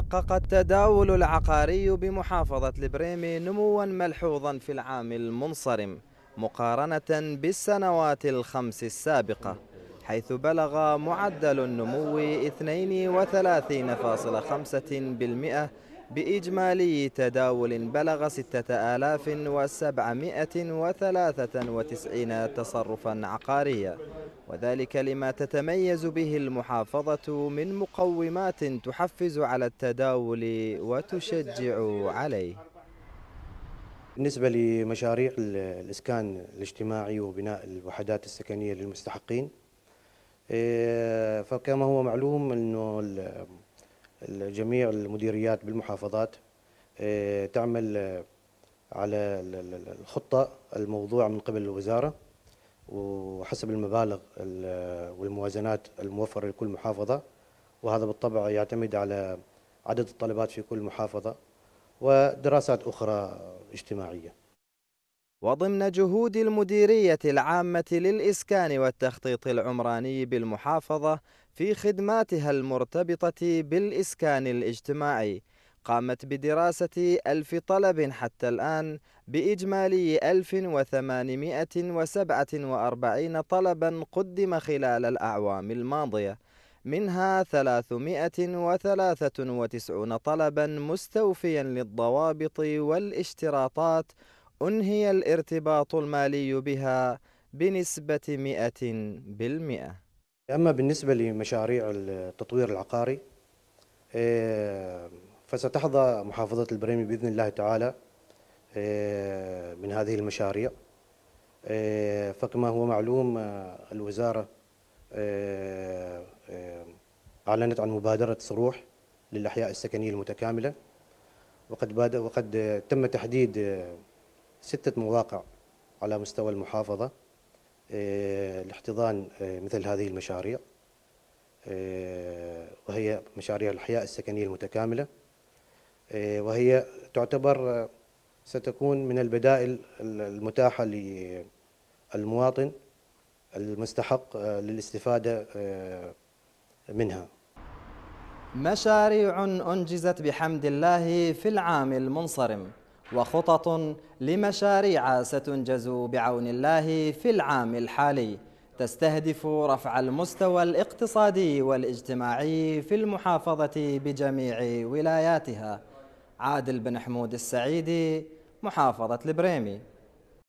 حقق التداول العقاري بمحافظة البريمي نموا ملحوظا في العام المنصرم مقارنة بالسنوات الخمس السابقة حيث بلغ معدل النمو 32.5% بإجمالي تداول بلغ 6793 تصرفا عقاريا وذلك لما تتميز به المحافظة من مقومات تحفز على التداول وتشجع عليه بالنسبة لمشاريع الإسكان الاجتماعي وبناء الوحدات السكنية للمستحقين إيه، فكما هو معلوم أنه جميع المديريات بالمحافظات آه، تعمل آه، على الخطة الموضوعة من قبل الوزارة وحسب المبالغ والموازنات الموفرة لكل محافظة وهذا بالطبع يعتمد على عدد الطلبات في كل محافظة ودراسات أخرى اجتماعية وضمن جهود المديرية العامة للإسكان والتخطيط العمراني بالمحافظة في خدماتها المرتبطة بالإسكان الاجتماعي قامت بدراسة ألف طلب حتى الآن بإجمالي 1847 طلبا قدم خلال الأعوام الماضية منها 393 طلبا مستوفيا للضوابط والاشتراطات أنهي الارتباط المالي بها بنسبة 100% أما بالنسبة لمشاريع التطوير العقاري إيه، فستحظى محافظة البريمي بإذن الله تعالى إيه، من هذه المشاريع إيه، فكما هو معلوم الوزارة أعلنت عن مبادرة صروح للأحياء السكنية المتكاملة وقد, وقد تم تحديد ستة مواقع على مستوى المحافظة آه، لاحتضان آه، مثل هذه المشاريع آه، وهي مشاريع الأحياء السكنية المتكاملة وهي تعتبر ستكون من البدائل المتاحة للمواطن المستحق للاستفادة منها مشاريع أنجزت بحمد الله في العام المنصرم وخطط لمشاريع ستنجز بعون الله في العام الحالي تستهدف رفع المستوى الاقتصادي والاجتماعي في المحافظة بجميع ولاياتها عادل بن حمود السعيدي محافظة البريمي